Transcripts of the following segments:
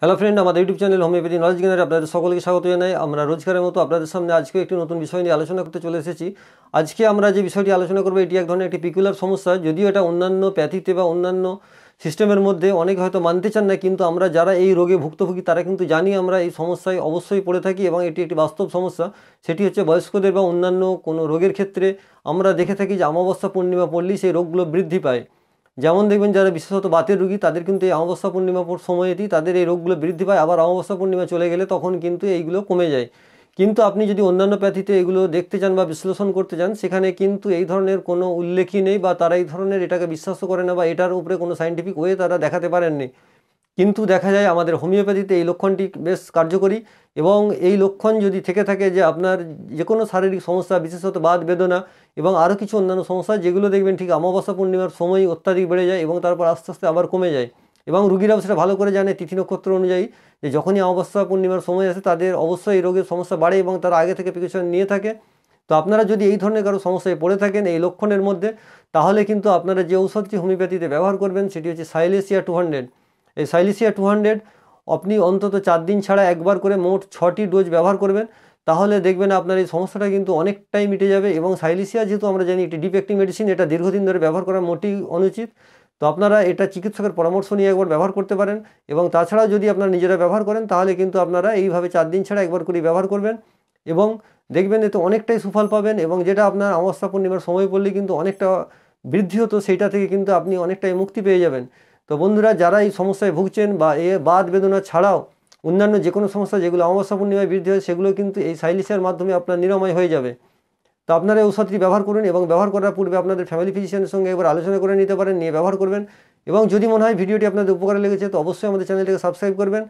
hello friend আমাদের YouTube channel homeopathy knowledge গেনারে আপনাদের সকলকে স্বাগত জানাই আমরা রোজগারের মতো আপনাদের সামনে আজকে একটি নতুন বিষয় নিয়ে আলোচনা করতে চলে এসেছি আজকে আমরা যে বিষয়টি আলোচনা করবো এটি এক ধরনের একটি পিকুলার সমস্যা যদিও এটা অন্যান্য প্যাথিতে বা অন্যান্য সিস্টেমের মধ্যে অনেকে হয়তো মানতে চান না কিন্তু আমরা যারা এই রোগে ভুক্তভোগী তারা কিন্তু জানি আমরা এই সমস্যায় অবশ্যই পড়ে থাকি এবং এটি একটি বাস্তব সমস্যা সেটি হচ্ছে বয়স্কদের বা অন্যান্য কোনো রোগের ক্ষেত্রে আমরা দেখে থাকি যে আমাবস্যা পূর্ণিমা পড়লেই সেই রোগগুলো বৃদ্ধি পায় যেমন দেখবেন যারা বিশেষত বাতের রুগী তাদের কিন্তু এই অমাবস্যা পূর্ণিমা সময়েতেই তাদের এই রোগগুলো বৃদ্ধি পায় আবার অমাবস্যা পূর্ণিমা চলে গেলে তখন কিন্তু এইগুলো কমে যায় কিন্তু আপনি যদি অন্যান্য প্যাথিতে এগুলো দেখতে চান বা বিশ্লেষণ করতে চান সেখানে কিন্তু এই ধরনের কোনো উল্লেখই নেই বা তারা এই ধরনের এটাকে বিশ্বাস করে না বা এটার উপরে কোনো সাইন্টিফিক ওয়ে তারা দেখাতে পারেননি কিন্তু দেখা যায় আমাদের হোমিওপ্যাথিতে এই লক্ষণটি বেশ কার্যকরী এবং এই লক্ষণ যদি থেকে থাকে যে আপনার যে কোনো শারীরিক সমস্যা বিশেষত বাদ বেদনা এবং আরও কিছু অন্যান্য সমস্যা যেগুলো দেখবেন ঠিক অমাবস্যা পূর্ণিমার সময় অত্যাধিক বেড়ে যায় এবং তারপর আস্তে আস্তে আবার কমে যায় এবং রুগীরাও সেটা ভালো করে জানে তিথি নক্ষত্র অনুযায়ী যে যখনই অমাবস্যা পূর্ণিমার সময় আসে তাদের অবশ্যই এই রোগের সমস্যা বাড়ে এবং তারা আগে থেকে প্রিকশন নিয়ে থাকে তো আপনারা যদি এই ধরনের কারো সমস্যায় পড়ে থাকেন এই লক্ষণের মধ্যে তাহলে কিন্তু আপনারা যে ঔষধটি হোমিওপ্যাথিতে ব্যবহার করবেন সেটি হচ্ছে সাইলেসিয়া টু হান্ড্রেড এই সাইলিসিয়া টু হান্ড্রেড আপনি অন্তত চার দিন ছাড়া একবার করে মোট ছটি ডোজ ব্যবহার করবেন তাহলে দেখবেন আপনার এই সমস্যাটা কিন্তু অনেকটাই মিটে যাবে এবং সাইলিসিয়া যেহেতু আমরা জানি একটি ডিফেক্টিভ মেডিসিন এটা দীর্ঘদিন ধরে ব্যবহার করা মোটেই অনুচিত তো আপনারা এটা চিকিৎসকের পরামর্শ নিয়ে একবার ব্যবহার করতে পারেন এবং তাছাড়াও যদি আপনারা নিজেরা ব্যবহার করেন তাহলে কিন্তু আপনারা এইভাবে চার দিন ছাড়া একবার করে ব্যবহার করবেন এবং দেখবেন এতে অনেকটাই সুফল পাবেন এবং যেটা আপনার অমাবস্যা পূর্ণিমার সময় পড়লে কিন্তু অনেকটা বৃদ্ধি হতো সেইটা থেকে কিন্তু আপনি অনেকটাই মুক্তি পেয়ে যাবেন তো বন্ধুরা যারা এই সমস্যায় ভুগছেন বা এ বাদ বেদনা ছাড়াও অন্যান্য যে কোনো সমস্যা যেগুলো অমাবস্যা পূর্ণিমায় বৃদ্ধি হয় সেগুলো কিন্তু এই সাইলিসের মাধ্যমে আপনার নিরাময় হয়ে যাবে তো আপনারা ওষুধটি ব্যবহার করুন এবং ব্যবহার করার পূর্বে আপনাদের ফ্যামিলি ফিজিশিয়ানের সঙ্গে একবার আলোচনা করে নিতে পারেন নিয়ে ব্যবহার করবেন এবং যদি মনে হয় ভিডিওটি আপনাদের উপকারে লেগেছে তো অবশ্যই আমাদের চ্যানেলটিকে সাবস্ক্রাইব করবেন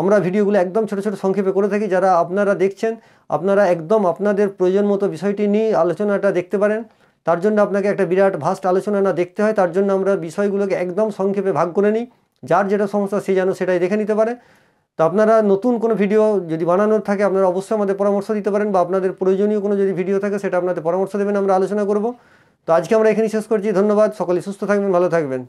আমরা ভিডিওগুলো একদম ছোটো ছোটো সংক্ষেপে করে থাকি যারা আপনারা দেখছেন আপনারা একদম আপনাদের প্রয়োজন মতো বিষয়টি নিয়ে আলোচনাটা দেখতে পারেন তার জন্য আপনাকে একটা বিরাট ভাস্ট আলোচনা না দেখতে হয় তার জন্য আমরা বিষয়গুলোকে একদম সংক্ষেপে ভাগ করে নিই যার যেটা সমস্যা সে যেন সেটাই দেখে নিতে পারে তো আপনারা নতুন কোনো ভিডিও যদি বানানোর থাকে আপনারা অবশ্যই আমাদের পরামর্শ দিতে পারেন বা আপনাদের প্রয়োজনীয় কোনো যদি ভিডিও থাকে সেটা আপনাদের পরামর্শ দেবেন আমরা আলোচনা করব তো আজকে আমরা এখানেই শেষ করছি ধন্যবাদ সকলে সুস্থ থাকবেন ভালো থাকবেন